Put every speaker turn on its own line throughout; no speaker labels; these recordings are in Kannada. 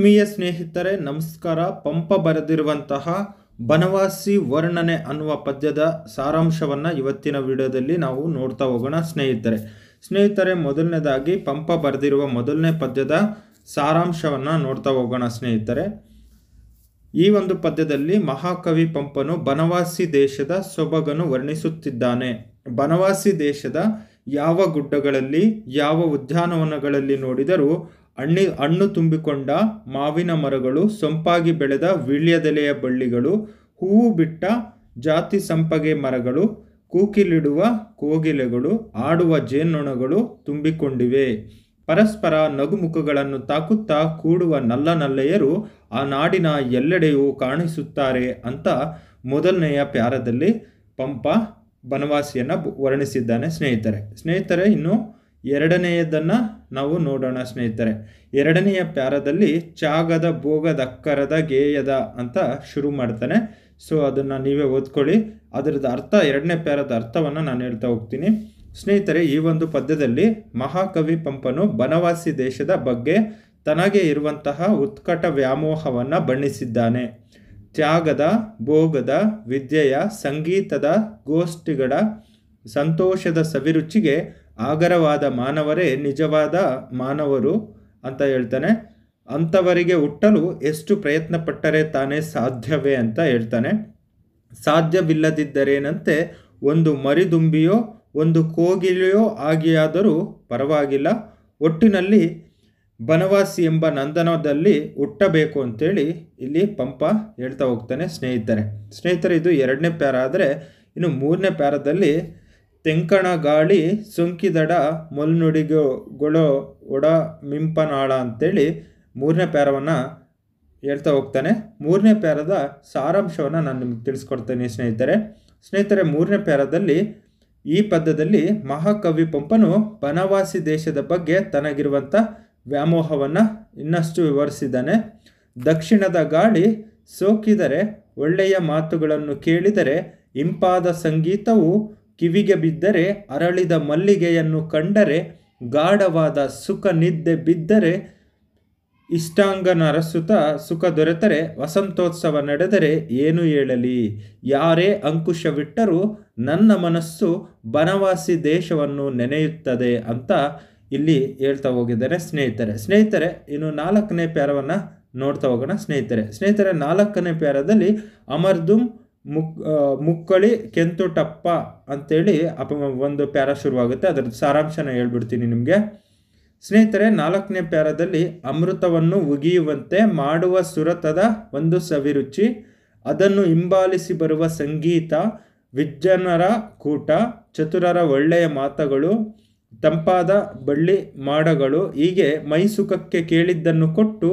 ಆತ್ಮೀಯ ಸ್ನೇಹಿತರೆ ನಮಸ್ಕಾರ ಪಂಪ ಬರೆದಿರುವಂತಹ ಬನವಾಸಿ ವರ್ಣನೆ ಅನ್ನುವ ಪದ್ಯದ ಸಾರಾಂಶವನ್ನು ಇವತ್ತಿನ ವಿಡಿಯೋದಲ್ಲಿ ನಾವು ನೋಡ್ತಾ ಹೋಗೋಣ ಸ್ನೇಹಿತರೆ ಸ್ನೇಹಿತರೆ ಮೊದಲನೇದಾಗಿ ಪಂಪ ಬರೆದಿರುವ ಮೊದಲನೇ ಪದ್ಯದ ಸಾರಾಂಶವನ್ನು ನೋಡ್ತಾ ಹೋಗೋಣ ಸ್ನೇಹಿತರೆ ಈ ಒಂದು ಪದ್ಯದಲ್ಲಿ ಮಹಾಕವಿ ಪಂಪನು ಬನವಾಸಿ ದೇಶದ ಸೊಬಗನ್ನು ವರ್ಣಿಸುತ್ತಿದ್ದಾನೆ ಬನವಾಸಿ ದೇಶದ ಯಾವ ಗುಡ್ಡಗಳಲ್ಲಿ ಯಾವ ಉದ್ಯಾನವನಗಳಲ್ಲಿ ನೋಡಿದರೂ ಹಣ್ಣಿ ಹಣ್ಣು ತುಂಬಿಕೊಂಡ ಮಾವಿನ ಮರಗಳು ಸೊಂಪಾಗಿ ಬೆಳೆದ ವೀಳ್ಯದೆಲೆಯ ಬಳ್ಳಿಗಳು ಹೂವು ಬಿಟ್ಟ ಜಾತಿ ಸಂಪಗೆ ಮರಗಳು ಕೂಕಿಲಿಡುವ ಕೋಗಿಲೆಗಳು ಆಡುವ ಜೇನೊಣಗಳು ತುಂಬಿಕೊಂಡಿವೆ ಪರಸ್ಪರ ನಗುಮುಖಗಳನ್ನು ತಾಕುತ್ತಾ ಕೂಡುವ ನಲ್ಲ ನಲ್ಲೆಯರು ಆ ನಾಡಿನ ಎಲ್ಲೆಡೆಯೂ ಕಾಣಿಸುತ್ತಾರೆ ಅಂತ ಮೊದಲನೆಯ ಪ್ಯಾರದಲ್ಲಿ ಪಂಪ ಬನವಾಸಿಯನ್ನು ವರ್ಣಿಸಿದ್ದಾನೆ ಸ್ನೇಹಿತರೆ ಸ್ನೇಹಿತರೆ ಇನ್ನು ಎರಡನೆಯದನ್ನು ನಾವು ನೋಡೋಣ ಸ್ನೇಹಿತರೆ ಎರಡನೆಯ ಪ್ಯಾರದಲ್ಲಿ ಚಾಗದ ಅಕ್ಕರದ ಗೇಯದ ಅಂತ ಶುರು ಮಾಡ್ತಾನೆ ಸೊ ಅದನ್ನು ನೀವೇ ಓದ್ಕೊಳ್ಳಿ ಅದರದ ಅರ್ಥ ಎರಡನೇ ಪ್ಯಾರದ ಅರ್ಥವನ್ನು ನಾನು ಹೇಳ್ತಾ ಹೋಗ್ತೀನಿ ಸ್ನೇಹಿತರೆ ಈ ಒಂದು ಪದ್ಯದಲ್ಲಿ ಮಹಾಕವಿ ಪಂಪನು ಬನವಾಸಿ ದೇಶದ ಬಗ್ಗೆ ತನಗೆ ಇರುವಂತಹ ಉತ್ಕಟ ವ್ಯಾಮೋಹವನ್ನು ಬಣ್ಣಿಸಿದ್ದಾನೆ ತ್ಯಾಗದ ಭೋಗದ ವಿದ್ಯೆಯ ಸಂಗೀತದ ಗೋಷ್ಠಿಗಳ ಸಂತೋಷದ ಸವಿರುಚಿಗೆ ಆಗರವಾದ ಮಾನವರೇ ನಿಜವಾದ ಮಾನವರು ಅಂತ ಹೇಳ್ತಾನೆ ಅಂಥವರಿಗೆ ಹುಟ್ಟಲು ಎಷ್ಟು ಪ್ರಯತ್ನ ಪಟ್ಟರೆ ತಾನೇ ಸಾಧ್ಯವೇ ಅಂತ ಹೇಳ್ತಾನೆ ಸಾಧ್ಯವಿಲ್ಲದಿದ್ದರೇನಂತೆ ಒಂದು ಮರಿದುಂಬಿಯೋ ಒಂದು ಕೋಗಿಲೆಯೋ ಆಗಿಯಾದರೂ ಪರವಾಗಿಲ್ಲ ಒಟ್ಟಿನಲ್ಲಿ ಬನವಾಸಿ ಎಂಬ ನಂದನದಲ್ಲಿ ಹುಟ್ಟಬೇಕು ಅಂತೇಳಿ ಇಲ್ಲಿ ಪಂಪ ಹೇಳ್ತಾ ಹೋಗ್ತಾನೆ ಸ್ನೇಹಿತರೆ ಸ್ನೇಹಿತರೆ ಇದು ಎರಡನೇ ಪ್ಯಾರ ಆದರೆ ಇನ್ನು ಮೂರನೇ ಪ್ಯಾರದಲ್ಲಿ ತೆಂಕಣ ಗಾಳಿ ಸೋಂಕಿದಡ ಗೊಳೋ ಒಡ ಮಿಂಪನಾಳ ಅಂತೇಳಿ ಮೂರನೇ ಪ್ಯಾರವನ್ನು ಹೇಳ್ತಾ ಹೋಗ್ತಾನೆ ಮೂರನೇ ಪ್ಯಾರದ ಸಾರಾಂಶವನ್ನು ನಾನು ನಿಮ್ಗೆ ತಿಳಿಸ್ಕೊಡ್ತೇನೆ ಸ್ನೇಹಿತರೆ ಸ್ನೇಹಿತರೆ ಮೂರನೇ ಪ್ಯಾರದಲ್ಲಿ ಈ ಪದ್ಯದಲ್ಲಿ ಮಹಾಕವಿ ಪಂಪನು ಬನವಾಸಿ ದೇಶದ ಬಗ್ಗೆ ತನಗಿರುವಂಥ ವ್ಯಾಮೋಹವನ್ನು ಇನ್ನಷ್ಟು ವಿವರಿಸಿದ್ದಾನೆ ದಕ್ಷಿಣದ ಗಾಳಿ ಸೋಕಿದರೆ ಒಳ್ಳೆಯ ಮಾತುಗಳನ್ನು ಕೇಳಿದರೆ ಇಂಪಾದ ಸಂಗೀತವು ಕಿವಿಗೆ ಬಿದ್ದರೆ ಅರಳಿದ ಮಲ್ಲಿಗೆಯನ್ನು ಕಂಡರೆ ಗಾಢವಾದ ಸುಖ ನಿದ್ದೆ ಬಿದ್ದರೆ ಇಷ್ಟಾಂಗನ ರಸುತ ಸುಖ ದೊರೆತರೆ ವಸಂತೋತ್ಸವ ನಡೆದರೆ ಏನು ಹೇಳಲಿ ಯಾರೇ ಅಂಕುಶವಿಟ್ಟರೂ ನನ್ನ ಮನಸ್ಸು ಬನವಾಸಿ ದೇಶವನ್ನು ನೆನೆಯುತ್ತದೆ ಅಂತ ಇಲ್ಲಿ ಹೇಳ್ತಾ ಹೋಗಿದ್ದಾರೆ ಸ್ನೇಹಿತರೆ ಸ್ನೇಹಿತರೆ ಇನ್ನು ನಾಲ್ಕನೇ ಪ್ಯಾರವನ್ನು ನೋಡ್ತಾ ಹೋಗೋಣ ಸ್ನೇಹಿತರೆ ಸ್ನೇಹಿತರೆ ನಾಲ್ಕನೇ ಪ್ಯಾರದಲ್ಲಿ ಅಮರ್ದುಮ್ ಮುಕ್ ಮುಕ್ಕಳಿ ಕೆಂತು ಟಪ್ಪ ಅಂತೇಳಿ ಅಪ ಒಂದು ಪ್ಯಾರ ಶುರುವಾಗುತ್ತೆ ಅದರ ಸಾರಾಂಶನ ಹೇಳ್ಬಿಡ್ತೀನಿ ನಿಮಗೆ ಸ್ನೇಹಿತರೆ ನಾಲ್ಕನೇ ಪ್ಯಾರದಲ್ಲಿ ಅಮೃತವನ್ನು ಉಗಿಯುವಂತೆ ಮಾಡುವ ಸುರತದ ಒಂದು ಸವಿರುಚಿ ಅದನ್ನು ಹಿಂಬಾಲಿಸಿ ಬರುವ ಸಂಗೀತ ವಿಜ್ಜನರ ಕೂಟ ಚತುರರ ಒಳ್ಳೆಯ ಮಾತುಗಳು ತಂಪಾದ ಬಳ್ಳಿ ಮಾಡಗಳು ಹೀಗೆ ಮೈಸುಖಕ್ಕೆ ಕೇಳಿದ್ದನ್ನು ಕೊಟ್ಟು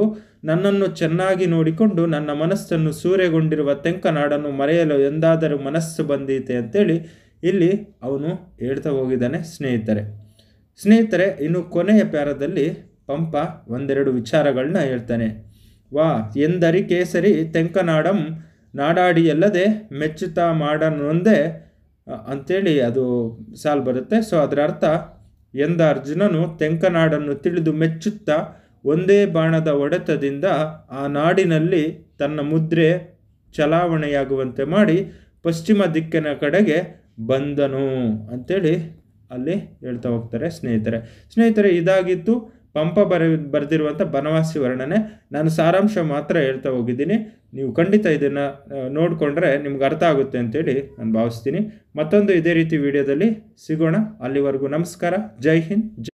ನನ್ನನ್ನು ಚೆನ್ನಾಗಿ ನೋಡಿಕೊಂಡು ನನ್ನ ಮನಸ್ಸನ್ನು ಸೂರೆಗೊಂಡಿರುವ ತೆಂಕನಾಡನ್ನು ಮರೆಯಲು ಎಂದಾದರೂ ಮನಸ್ಸು ಬಂದೀತೆ ಅಂತೇಳಿ ಇಲ್ಲಿ ಅವನು ಹೇಳ್ತಾ ಹೋಗಿದ್ದಾನೆ ಸ್ನೇಹಿತರೆ ಸ್ನೇಹಿತರೆ ಇನ್ನು ಕೊನೆಯ ಪ್ಯಾರದಲ್ಲಿ ಪಂಪ ಒಂದೆರಡು ವಿಚಾರಗಳನ್ನ ಹೇಳ್ತಾನೆ ವಾ ಎಂದರಿ ಕೇಸರಿ ತೆಂಕನಾಡಂ ನಾಡಾಡಿಯಲ್ಲದೆ ಮೆಚ್ಚುತ್ತಾ ಮಾಡನೊಂದೇ ಅಂಥೇಳಿ ಅದು ಸಾಲ್ ಬರುತ್ತೆ ಸೊ ಅದರ ಅರ್ಥ ಎಂದ ಅರ್ಜುನನು ತೆಂಕನಾಡನ್ನು ತಿಳಿದು ಮೆಚ್ಚುತ್ತಾ ಒಂದೇ ಬಾಣದ ಒಡೆತದಿಂದ ಆ ನಾಡಿನಲ್ಲಿ ತನ್ನ ಮುದ್ರೆ ಚಲಾವಣೆಯಾಗುವಂತೆ ಮಾಡಿ ಪಶ್ಚಿಮ ದಿಕ್ಕಿನ ಕಡೆಗೆ ಬಂದನು ಅಂಥೇಳಿ ಅಲ್ಲಿ ಹೇಳ್ತಾ ಹೋಗ್ತಾರೆ ಸ್ನೇಹಿತರೆ ಸ್ನೇಹಿತರೆ ಇದಾಗಿತ್ತು ಪಂಪ ಬರ ಬರೆದಿರುವಂಥ ಬನವಾಸಿ ವರ್ಣನೆ ನಾನು ಸಾರಾಂಶ ಮಾತ್ರ ಹೇಳ್ತಾ ಹೋಗಿದ್ದೀನಿ ನೀವು ಖಂಡಿತ ಇದನ್ನು ನೋಡಿಕೊಂಡ್ರೆ ನಿಮ್ಗೆ ಅರ್ಥ ಆಗುತ್ತೆ ಅಂತೇಳಿ ನಾನು ಭಾವಿಸ್ತೀನಿ ಮತ್ತೊಂದು ಇದೇ ರೀತಿ ವಿಡಿಯೋದಲ್ಲಿ ಸಿಗೋಣ ಅಲ್ಲಿವರೆಗೂ ನಮಸ್ಕಾರ ಜೈ ಹಿಂದ್